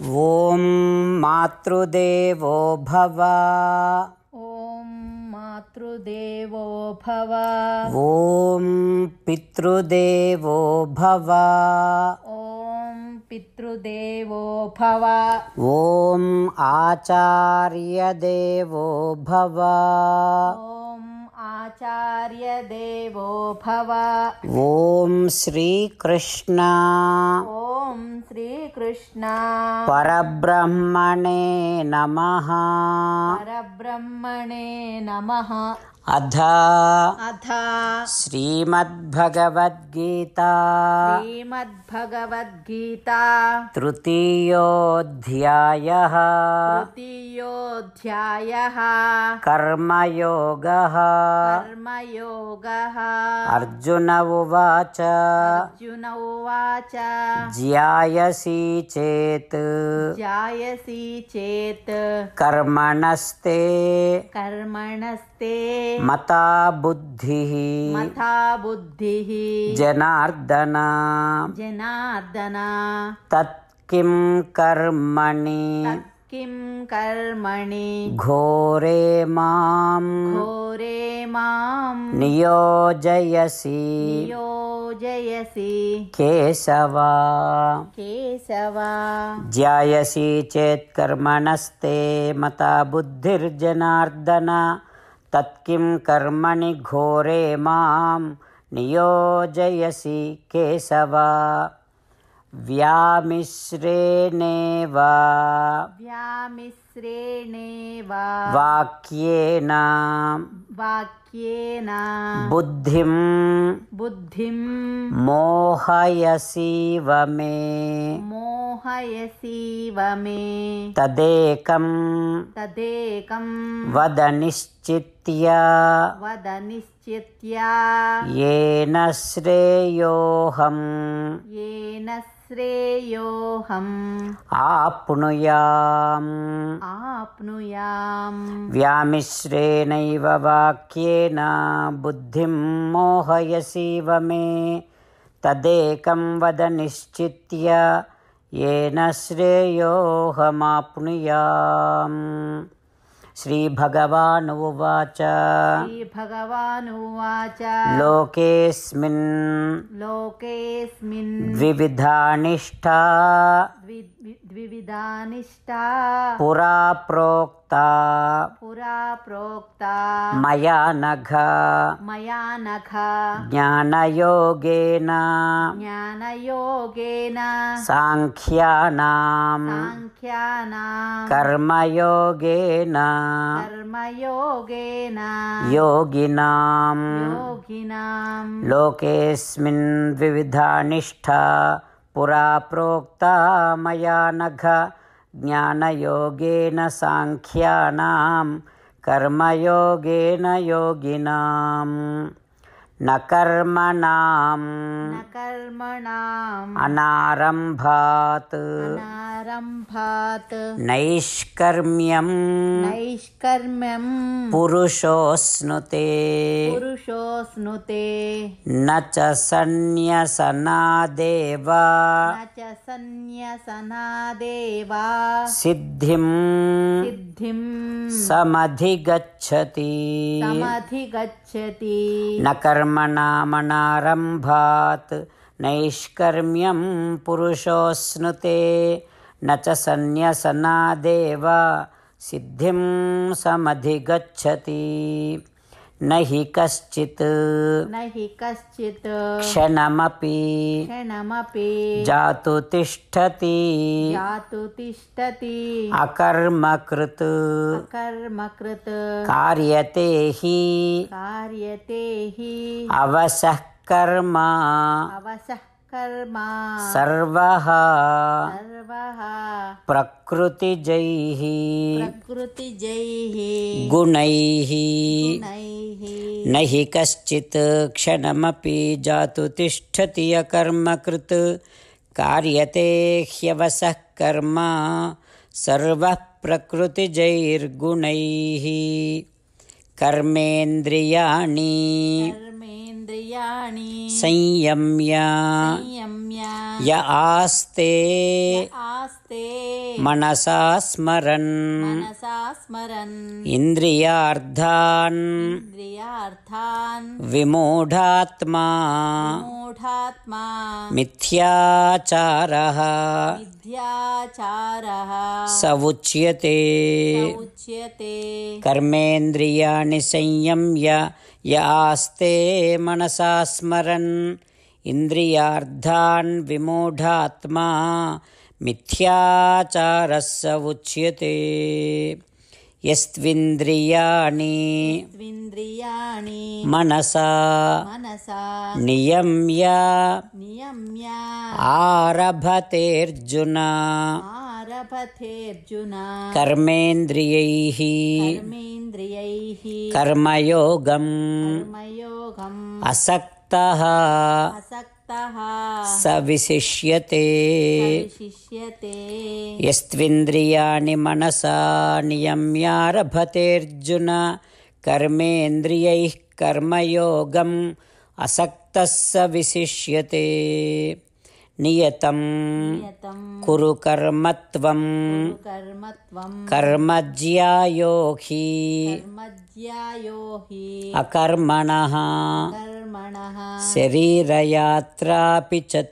ॐ मातृदेवो भव ॐ मातृदेवो भव ॐ पितृदेवो भव ॐ पितृदेवो भव ॐ आचार्यदेवो भव आचार्यदेवो भव ॐ श्रीकृष्ण ॐ श्रीकृष्ण परब्रह्मणे नमः परब्रह्मणे नमः अध अथ श्रीमद्भगवद्गीता श्रीमद्भगवद्गीता तृतीयोऽध्यायः तृतीयोऽध्यायः कर्मयोगः कर्मयोगः अर्जुन उवाच अर्जुन उवाच ज्यायसी चेत् ज्यायसि चेत् कर्मणस्ते कर्मणस्ते मता बुद्धि मता बुद्धि जनार्दन जनार्दन तत्किं कर्मणि किं कर्मणि घोरे मां घोरे मां नियोजयसि नियोजयसि केशवा केशवा ज्यायसि चेत् कर्मणस्ते मता बुद्धिर्जनार्दन तत्किं कर्मणि घोरे मां नियोजयसि केशव व्यामिश्रेणेव व्यामिश्रेणेव वाक्येन बुद्धिं बुद्धिम् बुद्धिम् मोहयसीव मे तदेकं तदेकं तदेकम् तदेकम् वदनिश्चित्या वदनिश्चित्या येन श्रेयोऽहं येन श्रेयोऽहम् आप्नुयाम् आप्नुयाम् व्यामिश्रेणैव वाक्येन बुद्धिं मोहयसि व मे तदेकं वद निश्चित्य येन श्रेयोऽहमाप्नुयाम् श्रीभगवानुवाच श्रीभगवानुवाच लोकेऽस्मिन् लोकेऽस्मिन् द्विविधानिष्ठा द्विविधानिष्टा पुरा प्रोक्ता पुरा प्रोक्ता मया नघ मया नघ ज्ञानयोगेन ज्ञानयोगेन साङ्ख्यानां साङ्ख्यानां कर्मयोगेन कर्मयोगेन योगिनां योगिनां लोकेस्मिन् द्विविधानिष्ठा पुरा प्रोक्ता मया नघ ज्ञानयोगेन साङ्ख्यानां कर्मयोगेन योगिनाम् न कर्मणाम् न कर्मणाम् अनारम्भात् अनारम्भात् नैष्कर्म्यम् नैष्कर्म्यम् पुरुषोऽश्नुते पुरुषोऽश्नुते न च सन्न्यसनादेव न च सन्न्यसनादेव सिद्धिम् सिद्धिम् समधिगच्छति समधिगच्छति न कर्म कर्मणामनारम्भात् नैष्कर्म्यं पुरुषोऽश्नुते न च सन्न्यसनादेव सिद्धिं समधिगच्छति नहि कश्चित् नहि कश्चित् क्षणमपि क्षणमपि जातु तिष्ठति जातु तिष्ठति अकर्मकृत् अकर्मकृत् कार्यते हि कार्यते हि अवसः कर्म अवसः कर्मा सर्वः सर्वः प्रकृतिजैः प्रकृतिजैः गुणैः न हि कश्चित् क्षणमपि जातु तिष्ठति कार्यते ह्यवसः कर्म सर्वः प्रकृतिजैर्गुणैः कर्मेन्द्रियाणि इन्द्रियाणि य आस्ते आस्ते मनसा स्मर इंद्रिया स्मरन् इन्द्रियार्थान् इन्द्रियार्थान् विमूढात्मा विमूढात्मा मिथ्याचारः मिथ्याचारः स संयम्य यास्ते मनसा स्मरन् इंद्रियार्धान विमूढात्मा मिथ्याचार उच्यते मनसा मनसा नियम्या नियम्य आरभथेऽर्जुन कर्मेन्द्रियैः कर्मेन्द्रियैः कर्मयोगम् कर्मयोगम् असक्तः असक्तः स विशिष्यते विशिष्यते यस्त्विन्द्रियाणि मनसा नियम्यारभतेऽर्जुन कर्मेन्द्रियैः कर्मयोगम् असक्तः स विशिष्यते नियतं कुरु कर्मत्वं कर्मज्यायो हि अकर्मणः शरीरयात्रापि च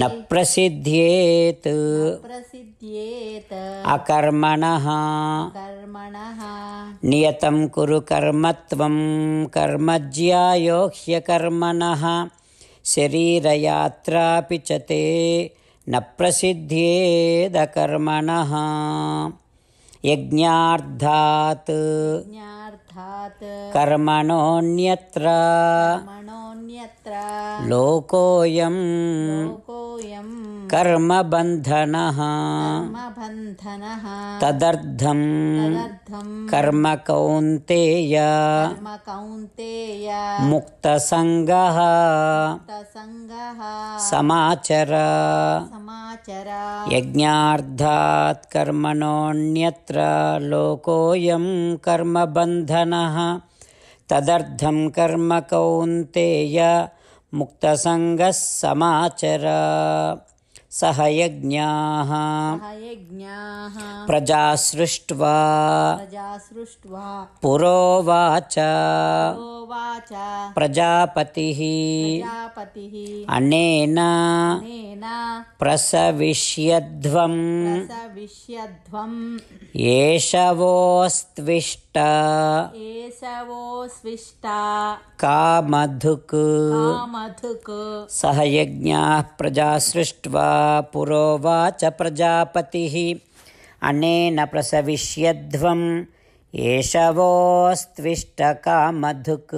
न प्रसिद्ध्येत् प्रसिद्ध्येत् अकर्मणः कर्मणः नियतं कुरु कर्मत्वं कर्मज्यायोह्यकर्मणः शरीरयात्रापि च ते न प्रसिद्ध्येदकर्मणः यज्ञार्थात् कर्मणोऽन्यत्र कर्मणो अन्यत्र लोकोऽयं लोकोऽयं कर्मबन्धनः कर्मबन्धनः कर्म कौन्तेय कर्म कौन्तेय मुक्तसङ्गः मुक्तसङ्गः समाचर समाचर यज्ञार्थात् कर्मणोऽन्यत्र कर्मबन्धनः तदर्धम कर्म कौंतेय मुक्तसङ्गः समाचर सह यज्ञाः प्रजा सृष्ट्वा पुरोवाच प्रजापतिः अनेन प्रसविष्यध्वम् एष वोस्त्विष्ट स्विष्टा एषवोऽस्विष्टा कामधुक् कामधुक् सह यज्ञाः प्रजा सृष्ट्वा पुरोवाच प्रजापतिः अनेन प्रसविष्यध्वम् एषवोऽस्त्विष्टकामधुक्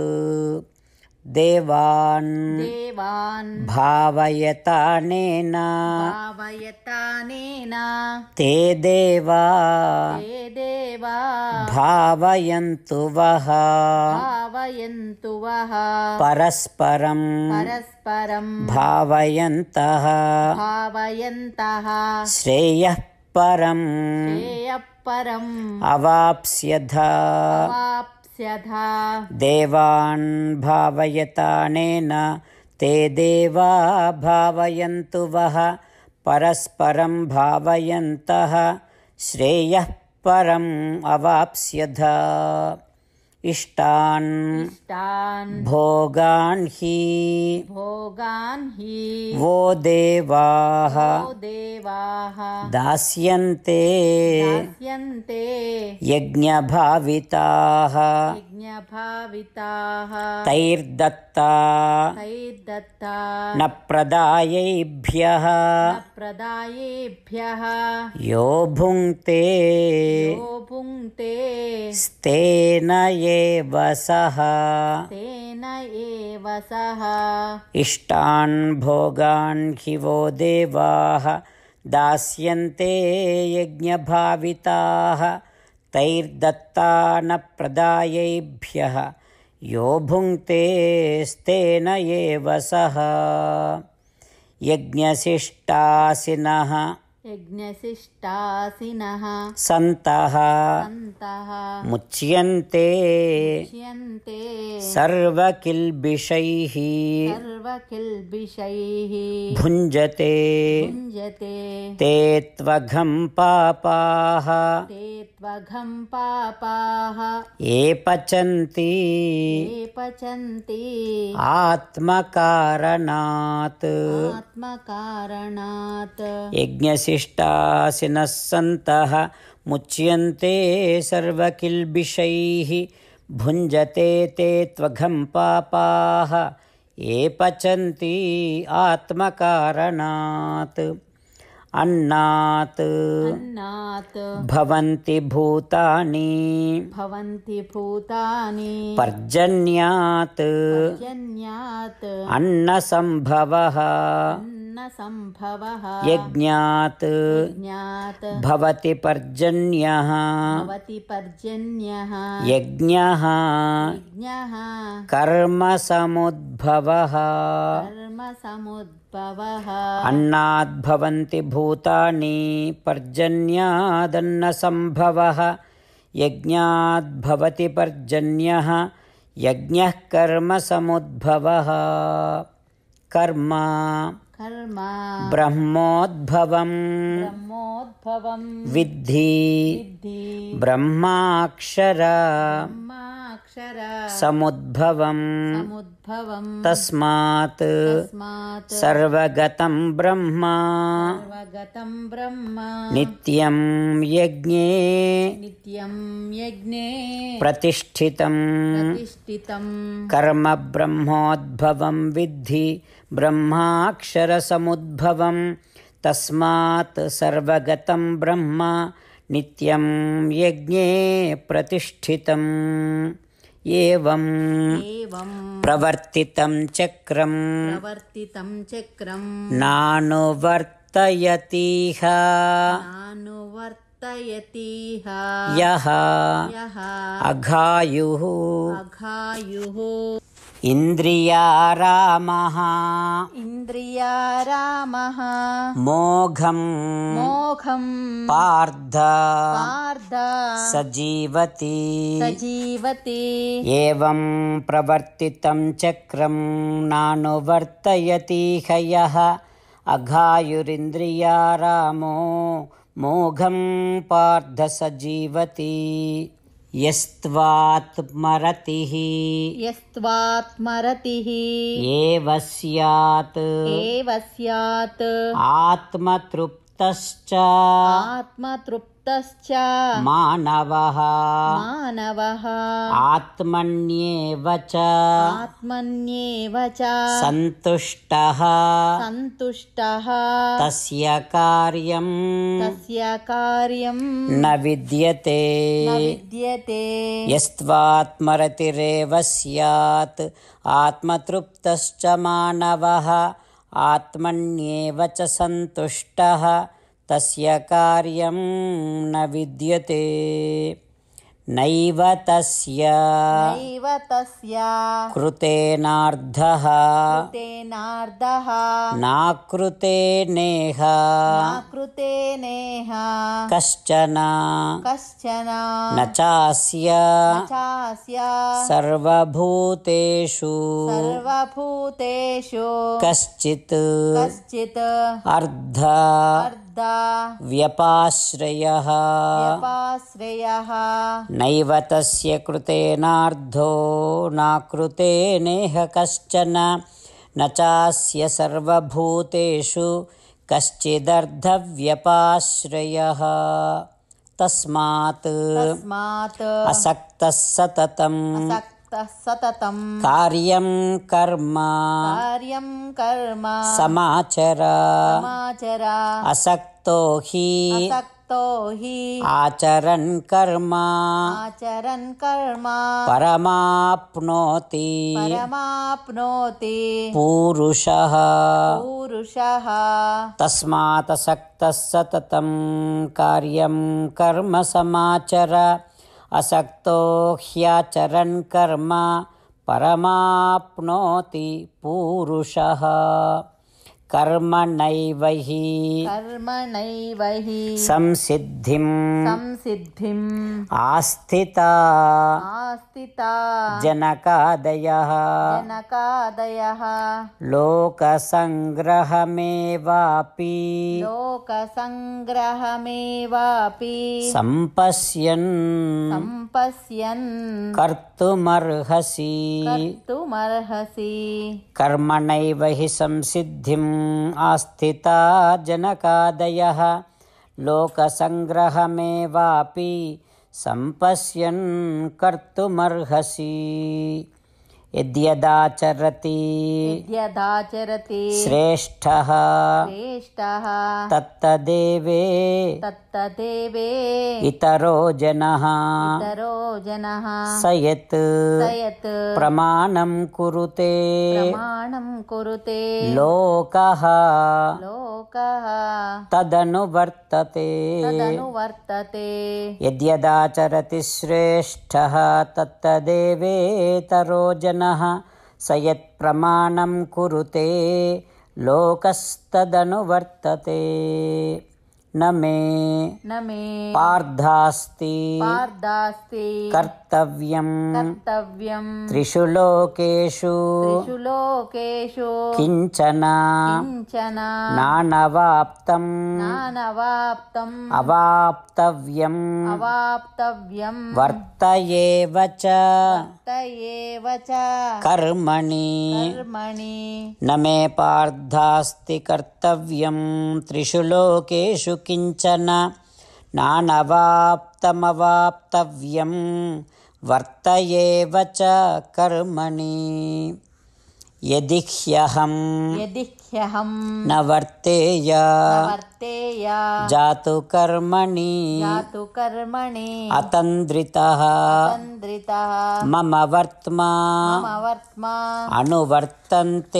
देवान् देवान् भावयतानेन भावयतानेन ते देवा ते देवा भावयन्तु वः भावयन्तु वः परस्परम् परस्परम् भावयन्तः भावयन्तः श्रेयः परम् श्रेयः परम् अवाप्स्यथा देवान् भावयतानेन ते देवा भावयन्तु वः परस्परं भावयन्तः श्रेयः परम् अवाप्स्यधा इष्टान् इष्टान् भोगान् हि भोगान् हि वो देवाः देवाः दास्यन्ते दास्यन्ते यज्ञभाविताः यज्ञभाविताः तैर्दत्ता तैर्दत्ता न प्रदायैभ्यः प्रदायेभ्यः यो भुङ्क्ते यो भुङ्क्ते स्तेन एव सः तेन एव सः इष्टान् भोगान् हि वो देवाः दास्यन्ते यज्ञभाविताः तैर्दत्तानप्रदायैभ्यः यो भुङ्क्तेस्तेन एव सः यज्ञशिष्टासिनः यज्ञशिष्टासिनः सन्तः सन्तः मुच्यन्ते मुच्यन्ते सर्वकिल्बिषैः भुञ्जते ते त्वघं पापाः ते ये पचन्ति ये पचन्ति आत्मकारणात् आत्मकारणात् इष्टासिनः सन्तः मुच्यन्ते सर्वकिल्बिषैः भुञ्जते ते त्वघं पापाः ये पचन्ति आत्मकारणात् अन्नात् भवन्ति भूतानि भवन्ति भूतानि पर्जन्यात् अन्नसम्भवः यज्ञात् भवति पर्जन्यः यज्ञः कर्मसमुद्भवः समुद्भवः कर्म अन्नाद्भवन्ति भूतानि पर्जन्यादन्नसम्भवः यज्ञाद्भवति पर्जन्यः यज्ञः कर्मसमुद्भवः कर्मा कर्म कर्म ब्रह्मोद्भवम् मोद्भवम् विद्धि विद्धि ब्रह्माक्षराक्षर समुद्भवम् उद्भवम् तस्मात् सर्वगतम् सर्वगतं ब्रह्म नित्यम् यज्ञे नित्यं यज्ञे प्रतिष्ठितं प्रतिष्ठितं कर्म ब्रह्मोद्भवं विद्धि ब्रह्माक्षरसमुद्भवं तस्मात् सर्वगतं ब्रह्म नित्यं यज्ञे प्रतिष्ठितम् एवं प्रवर्तितं चक्रं प्रवर्तितं चक्रं नानुवर्तयतीह वर्तयतीह यः अघायुः अघायुः इन्द्रियारामः इन्द्रियारामः मोघम् मोघम् पार्ध पार्ध सजीवति सजीवति एवं प्रवर्तितं चक्रं नानुवर्तयति हयः यः अघायुरिन्द्रियारामो मोघं पार्ध यस्त्वात्मरतिः यस्त्वात्मरतिः एव स्यात् एव स्यात् आत्मतृप्तश्च आत्मतृप्त श्च मानवः मानवः आत्मन्येव च आत्मन्येव च सन्तुष्टः सन्तुष्टः तस्य कार्यम् तस्य कार्यम् न विद्यते विद्यते यस्त्वात्मरतिरेव स्यात् आत्मतृप्तश्च मानवः आत्मन्येव च सन्तुष्टः तस्य कार्यं न विद्यते नैव तस्य नैव तस्य कृतेनार्धः कृतेनार्धः नाकृते नेह नाकृते नेह कश्चन कश्चन न चास्य चास्य सर्वभूतेषु सर्वभूतेषु कश्चित् कश्चित् अर्ध अर्ध व्यपाश्रयः व्यपाश्रयः नैव तस्य कृतेनार्धो न कृते नेह कश्चन न चास्य सर्वभूतेषु कश्चिदर्धव्यपाश्रयः तस्मात् असक्तः सततम् सतः सततं कार्यं कर्म कार्यं कर्म समाचर समाचर असक्तो हि असक्तो हि आचरन् कर्म आचरन् कर्म परमाप्नोति परमाप्नोति पुरुषः पुरुषः तस्मात् असक्तः सततं कार्यं कर्म समाचर असक्तो ह्यचरन् कर्म परमाप्नोति पूरुषः कर्म नैवहि कर्म नैवहि संसिद्धिं संसिद्धिम् आस्थिता आस्थिता जनकादयः जनकादयः लोकसङ्ग्रहमेवापि लोकसङ्ग्रहमेवापि सम्पश्यन् सम्पश्यन् कर्तुमर्हसि कर्तुमर्हसि कर्म हि संसिद्धिम् आस्थिता जनकादय लोकसंग्रहमेवापि संपश्यन् कर्तुमर्हसि यद्यदाचरति यद्यदाचरति श्रेष्ठः श्रेष्ठः तत्तदेवे तत्तदेवे इतरो जनः इतरो जनः स यत् यत् प्रमाणं कुरुते प्रमाणं कुरुते लोकः लोकः तदनुवर्तते तदनुवर्तते यद्यदाचरति श्रेष्ठः तत्तदेवेतरो जनः स यत्प्रमाणं कुरुते लोकस्तदनुवर्तते नमे पार्धास्ति कर्तव्यं कर्तव्यं त्रिषु लोकेषु त्रिषु लोकेषु किञ्चन किञ्चन नानवाप्तम् अवाप्तव्यम् वर्त एव च वर्त एव च कर्मणि कर्मणि न मे पार्थास्ति कर्तव्यं त्रिषु लोकेषु किञ्चन नानवाप्तमवाप्तव्यम् वर्तयेव च कर्मणि यदि ह्यहं यदि ह्यहं न वर्तेय वर्तेय जातु कर्मणि जातु कर्मणि अतन्द्रितः अतन्द्रितः मम वर्त्मा मम वर्त्मा अनुवर्तन्ते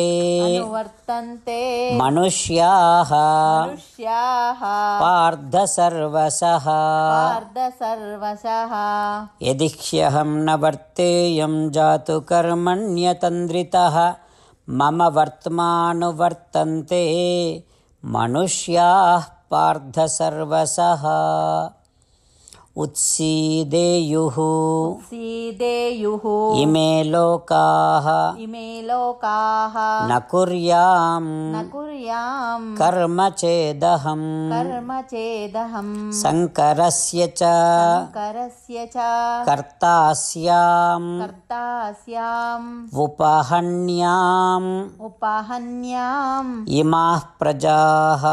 अनुवर्तन्ते मनुष्याः मनुष्याः पार्थ सर्वशः पार्थ सर्वशः यदि ह्यहं न वर्तेयं जातु कर्मण्यतन्द्रितः मम वर्त्मानुवर्तन्ते मनुष्याः पार्थसर्वसः उत्सीदेयुः सीदेयुः इमे लोकाः इमे लोकाः न कुर्याम् न कुर्याम् कर्म चेदहम् कर्म चेदहम् शङ्करस्य च करस्य च कर्ता स्याम् कर्ता स्याम् उपाहन्याम् उपाहन्याम् इमाः प्रजाः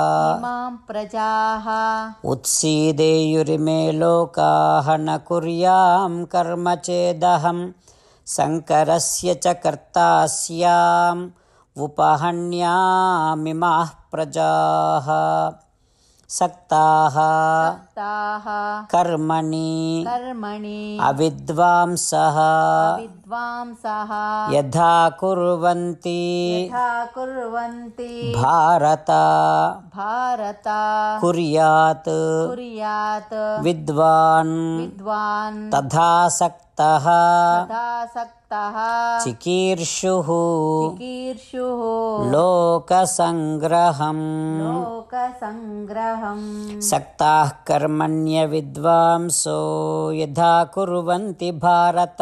माम् प्रजाः उत्सीदेयुरिमे लोकाः लोकाः न कुर्यां कर्म चेदहं शंकर च कर्ता स्याम् उपहन्यामिमाः प्रजाः सक्ताः सक्ताः कर्मणि कर्मणि अविद्वांसः विद्वांसः यथा कुर्वन्ति यथा कुर्वन्ति भारता भारता कुर्यात् कुर्यात् विद्वान् विद्वान् तथा सक्ता चिकीर्षुः लोकसङ्ग्रहम् लोकसङ्ग्रहम् सक्ताः कर्मण्यविद्वांसो यथा कुर्वन्ति भारत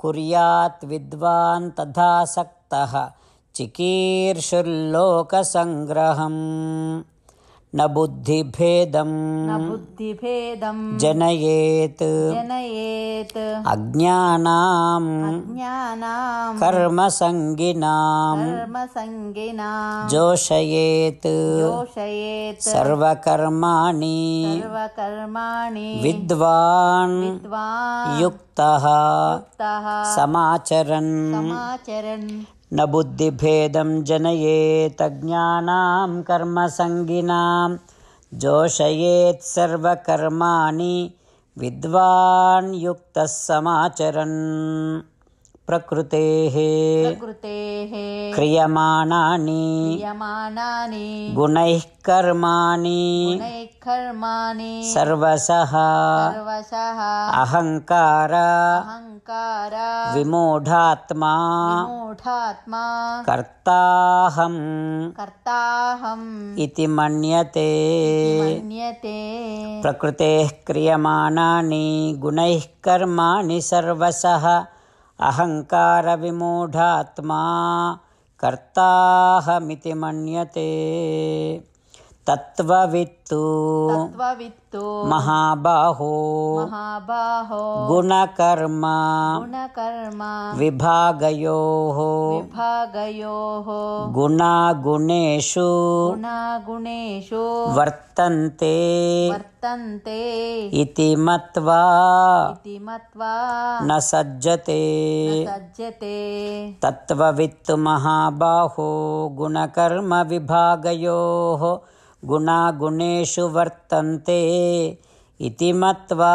कुर्यात् विद्वान् तथा सक्तः चिकीर्षुर्लोकसङ्ग्रहम् न बुद्धिभेदम् बुद्धिभेदम् जनयेत् जनयेत् अज्ञानाम् ज्ञाना कर्मसङ्गिनाम् कर्म जोषयेत् जोषयेत् सर्वकर्माणि सर्वकर्माणि विद्वान् विद्वान् युक्तः समाचरन् आचरन् न बुद्धिभेदं जनयेतज्ञानां कर्मसङ्गिनां जोषयेत् सर्वकर्माणि विद्वान् युक्तः समाचरन् प्रकृते प्रकृतेः क्रियमाणानि क्रियमाणानि गुणैः कर्माणि गुणैः कर्माणि सर्वसः सर्वसः अहङ्कार अहङ्कार विमूढात्मा विमूढात्मा कर्ताहं कर्ताहम् इति मन्यते मन्यते प्रकृतेः क्रियमाणानि गुणैः कर्माणि अहंकार विमूात्मा कर्ता मन्यते तत्त्ववित्तु तत्त्ववित्तु महाबाहो महाबाहो गुणकर्म गुणकर्म विभागयोः विभागयोः गुणागुणेषु गुणागुणेषु वर्तन्ते वर्तन्ते इति मत्वा इति मत्वा न सज्जते न सज्जते तत्त्ववित्तु महाबाहो गुणकर्म विभागयोः गुणागुणेषु वर्तन्ते इति मत्वा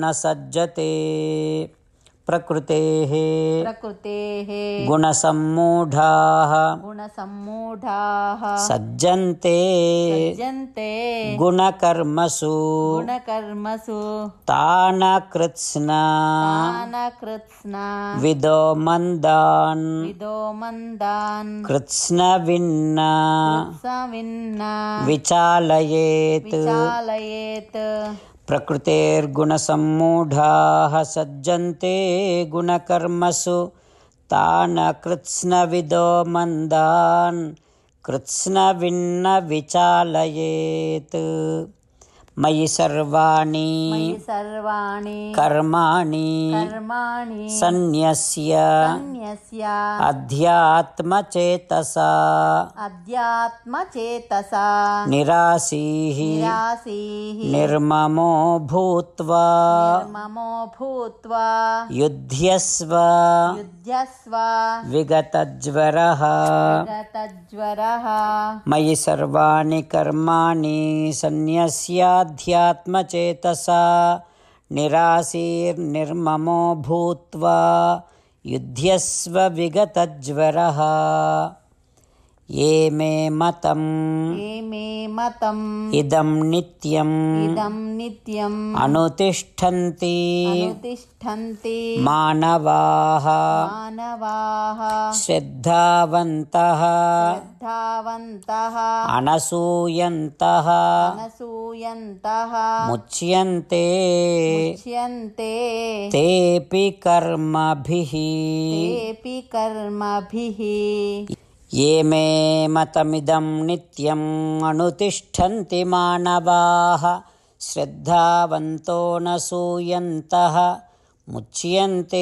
न सज्जते प्रकृते प्रकृतेः गुणसम्मूढाः गुणसम्मूढाः सज्जन्ते सज्जन्ते गुणकर्मसु गुणकर्मसु तान कृत्स्ना तान विदो मन्दान् विदो मन्दान् कृत्स्नविन्ना कृत्स्नविन्ना विचालयेत् विचालयेत् प्रकृतेर्गुणसम्मूढाः सज्जन्ते गुणकर्मसु तान् कृत्स्नविदो मन्दान् कृत्स्नविन्न विचालयेत् मयि सर्वाणि सर्वाणि कर्माणि कर्माणि सन्न्यस्य सन्न्यस्य अध्यात्मचेतसा अध्यात्मचेतसा निरासीः निरासीः निर्ममो भूत्वा निर्ममो भूत्वा युध्यस्व युध्यस्व विगतज्वरः विगतज्वरः मयि सर्वाणि कर्माणि सन्न्यस्य आध्यात्मचेतसा निरासीर्निर्ममो भूत्वा युध्यस्व विगतज्वरः ये मे मतम् ये मे मतम् इदम नित्यम इदम नित्यम अनुतिष्ठन्ति अनुतिष्ठन्ति मानवाः मानवाः श्रद्धावन्तः श्रद्धावन्तः अनसूयन्तः अनसूयन्तः मुच्यन्ते मुच्यन्ते तेपि कर्मभिः तेपि कर्मभिः ये मे मतमिदं अनुतिष्ठन्ति मानवाः श्रद्धावन्तो न शूयन्तः मुच्यन्ते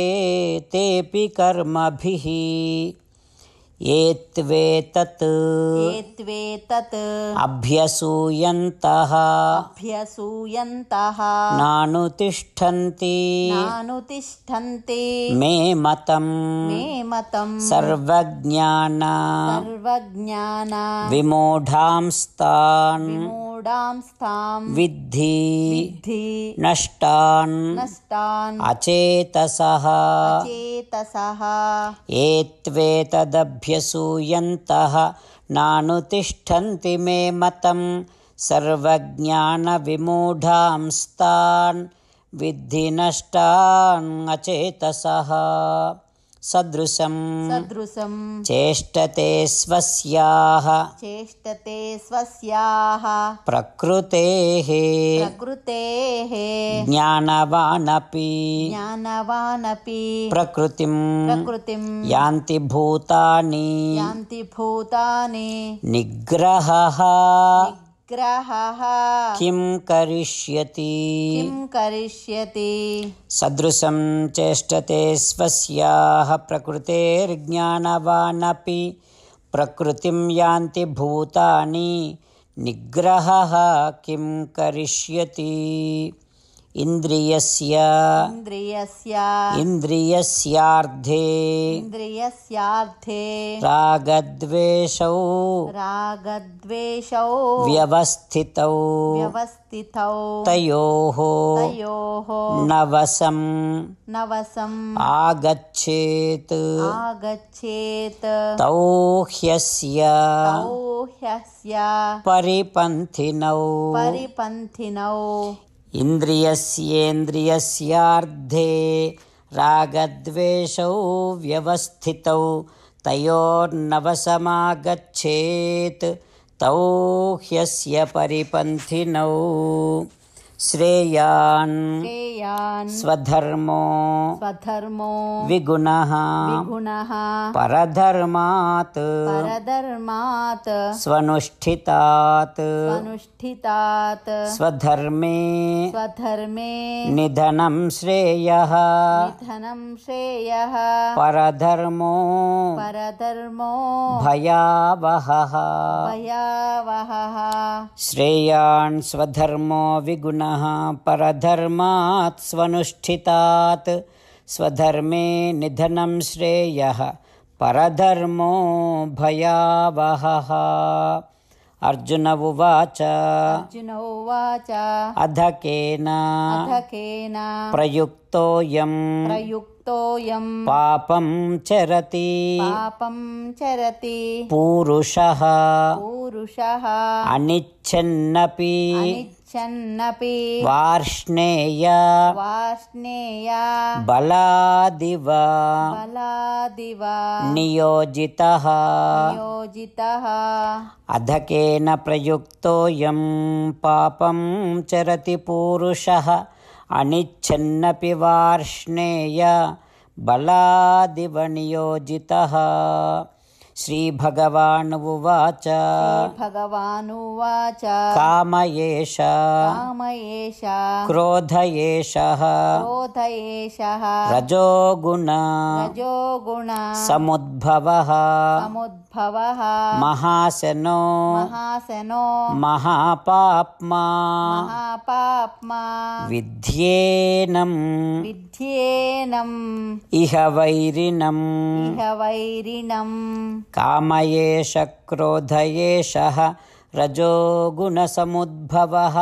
तेऽपि कर्मभिः एत्वेतत् अभ्यसूयन्तः अभ्यसूयन्तः नानुतिष्ठन्ति नानुतिष्ठन्ति मे मतं मे मतं सर्वज्ञाना सर्वज्ञाना विमूढांस्तान् विमूढांस्तां विद्धि नष्टान् नष्टान् अचेतसः अचेतसः एत्वेतदभ्य अभ्यसूयन्तः नानुतिष्ठन्ति मे मतं सर्वज्ञानविमूढांस्तान् अचेतसः सदृशं सदृशं चेष्टते स्वस्याः चेष्टते स्वस्याः प्रकृतेः प्रकृतेः ज्ञानवानपि ज्ञानवानपि प्रकृतिं प्रकृतिं यान्ति भूतानि यान्ति भूतानि निग्रहः निग्रहः किं करिष्यति किं करिष्यति सदृशं चेष्टते स्वस्याः प्रकृतेर्ज्ञानवानपि प्रकृतिं यान्ति भूतानि निग्रहः किं करिष्यति इन्द्रियस्य इन्द्रियस्य इन्द्रियस्यार्धे इन्द्रियस्यार्धे रागद्वेषौ रागद्वेषौ व्यवस्थितौ व्यवस्थितौ तयोः तयोः नवसं नवसम् आगच्छेत् आगच्छेत् ह्यस्य ह्यस्य परिपन्थिनौ परिपन्थिनौ इन्द्रियस्येन्द्रियस्यार्धे रागद्वेषौ व्यवस्थितौ तयोर्नवसमागच्छेत् तौ ह्यस्य परिपन्थिनौ श्रेयान् श्रेयान् स्वधर्मो स्वधर्मो विगुणः विगुणः परधर्मात् परधर्मात् स्वनुष्ठितात् स्वनुष्ठितात् स्वधर्मे स्वधर्मे निधनं श्रेयः निधनं श्रेयः परधर्मो परधर्मो भयावहः भयावहः श्रेयान् स्वधर्मो विगुणः परधर्मात् स्वधर्मे निधनं श्रेयः परधर्मो भयावहः अर्जुन उवाच अर्जुन उवाच अध केन अधकेन प्रयुक्तोऽयं प्रयुक्तोऽयं पापं चरति पापं चरति पूरुषः पूरुषः अनिच्छन्नपि षन्नपि वार्ष्णेया वार्ष्णेया बलादिव बलादिव नियोजितः नियोजितः अधकेन प्रयुक्तोऽयं पापं चरति पूरुषः अनिच्छन्नपि वार्ष्णेय बलादिव नियोजितः श्रीभगवानुवाच भगवानुवाच काम एष काम एष क्रोध एषः क्रोध एषः रजोगुण रजोगुण समुद्भवः महाशनो महासनो महापाप्मा महापाप्मा विध्येनम् विध्येनम् इह वैरिणम् इह वैरिणम् कामयेशक्रोधयेशः रजोगुणसमुद्भवः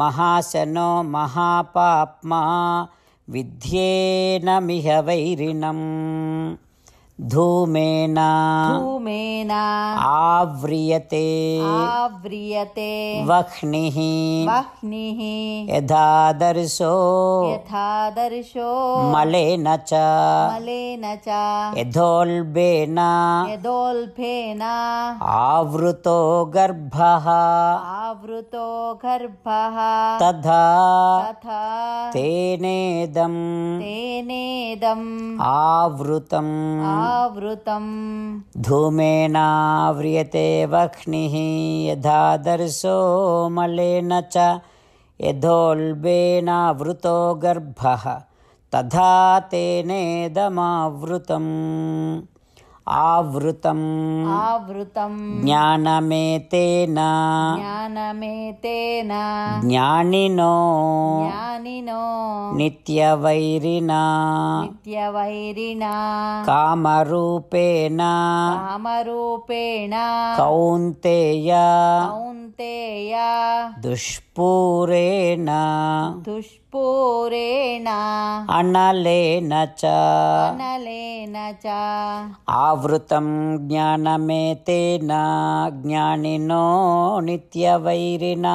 महासनो महापाप्मा विध्येनमिह वैरिणम् धूमेना धूमेना आव्रियते आव्रियते वह्नि वह्नि यथा दर्शो यथा दर्शो मलेन च मलेन च यथोल्बेन यथोल्बेन आवृतो गर्भः आवृतो गर्भः तथा तथा तेनेदं तेनेदम् आवृतम् आवृतम् धूमेनाव्रियते वह्निः यथा मलेन च यथोल्बेनावृतो गर्भः तथा तेनेदमावृतम् आवृतम् आवृतं ज्ञानमेतेन ज्ञानमेतेन ज्ञानिनो ज्ञानिनो नित्यवैरिणा नित्यवैरिणा कामरूपेण कामरूपेण कौन्तेय कौन्तेय दुष्पूरेण दुष् ಪೂರೇಣ ಅನಲೇನಚ ಅನಲೇನಚ ಆವೃತಂ ಜ್ಞಾನಮೇತೇನ ಜ್ಞಾನಿನೋ ನಿತ್ಯವೈರಿಣ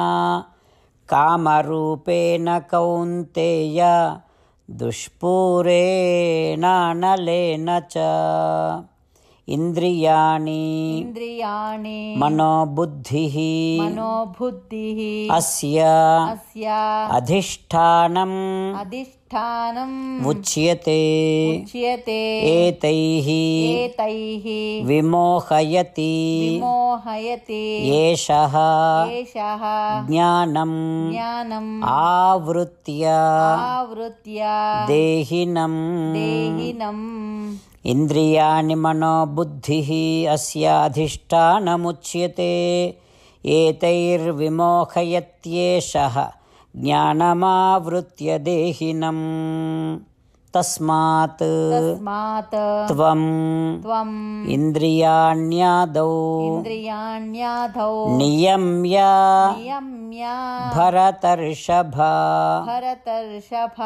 ಕಾಮರೂಪೇಣ ಕೌಂತೆಯ ದುಷ್ಪೂರೇಣ ಅನಲೇನ ಚ इन्द्रियाणि इन्द्रियाणि मनोबुद्धिः मनोबुद्धिः अस्य अस्य अधिष्ठानम् अधिष्ठानम् उच्यते उच्यते एतैः एतैः विमोहयति विमोहयति एषः एषः ज्ञानम् ज्ञानम् आवृत्य आवृत्य देहिनम् देहिनम् इन्द्रियाणि मनोबुद्धिः अस्याधिष्ठानमुच्यते एतैर्विमोहयत्येषः ज्ञानमावृत्य देहिनम् तस्मात् तस्मात् त्वं त्वम् इन्द्रियाण्यादौ इन्द्रियाण्याधौ नियम्य नियम्य भरतर्षभ भरतर्षभ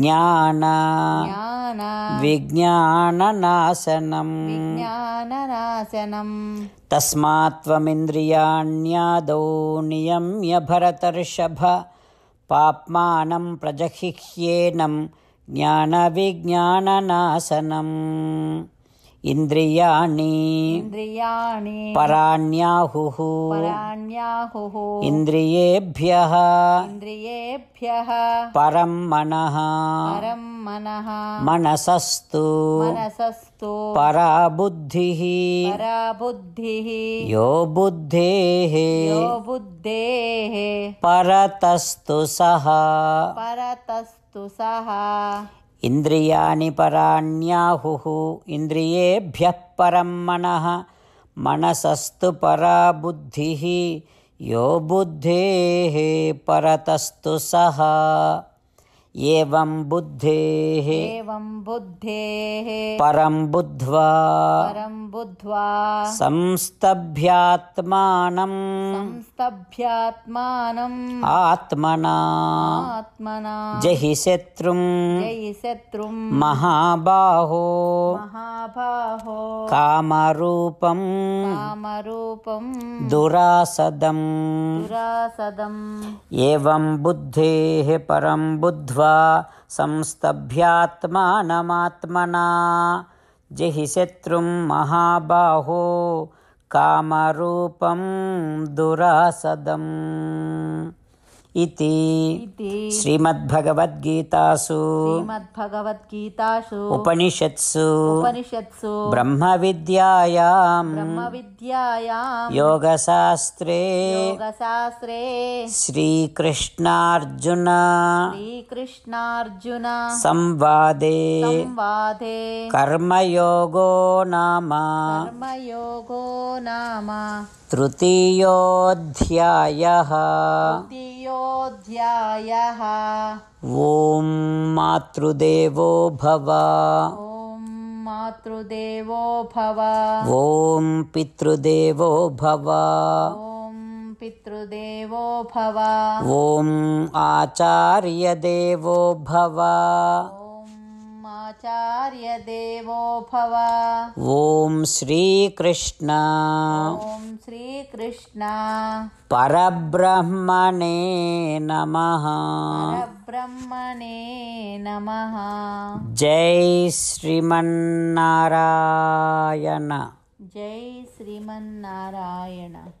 ज्ञान ज्ञान विज्ञाननाशनम् विज्ञाननाशनम् तस्मात् त्वमिन्द्रियाण्या ौ नियम्य भरतर्षभ पाप्मानं प्रजहिह्येनं ज्ञानविज्ञाननाशनम् इंद्रियाणि इंद्रियाणि पराण्याहुः पराण्याहुः इन्द्रियेभ्यः इन्द्रियेभ्यः परं मनः परं मनः मनसस्तु मनसस्तु परा बुद्धिः परा बुद्धिः यो बुद्धेः यो बुद्धेः परतस्तु सः परतस्तु सः इन्द्रियाणि पराण्याहु इंद्रिभ्य परं मन मनसस्तु परा बुद्धि यो बुद्धे परतस्तु सह एवं बुद्धे एवं बुद्धेः परं बुद्ध्वा परं बुद्ध्वा संस्तभ्यात्मानं तभ्यात्मानम् आत्मना आत्मना जहि शत्रुं जहि शत्रुं महाबाहो महाबाहो कामरूपं कामरूपं दुरासदं दुरासदम् एवं बुद्धेः परं बुद्ध्वा संस्तभ्यात्मानमात्मना जहि शत्रुं महाबाहो कामरूपं दुरासदम् इति श्रीमद्भगवद्गीतासु श्रीमद्भगवद्गीतासु उपनिषत्सु उपनिषत्सु ब्रह्मविद्यायां ब्रह्मविद्यायां योगशास्त्रे योगशास्त्रे श्रीकृष्णार्जुन श्रीकृष्णार्जुन संवादे संवादे कर्मयोगो नाम कर्मयोगो नाम तृतीयोऽध्यायः ोऽध्यायः ॐ मातृदेवो भव ॐ मातृदेवो भव ॐ पितृदेवो भव ॐ पितृदेवो भव ॐ आचार्यदेवो भव देवो भव ॐ श्रीकृष्ण ॐ श्रीकृष्ण परब्रह्मणे नमः परब्रह्मणे नमः जय श्रीमन्नारायण जय श्रीमन्नारायण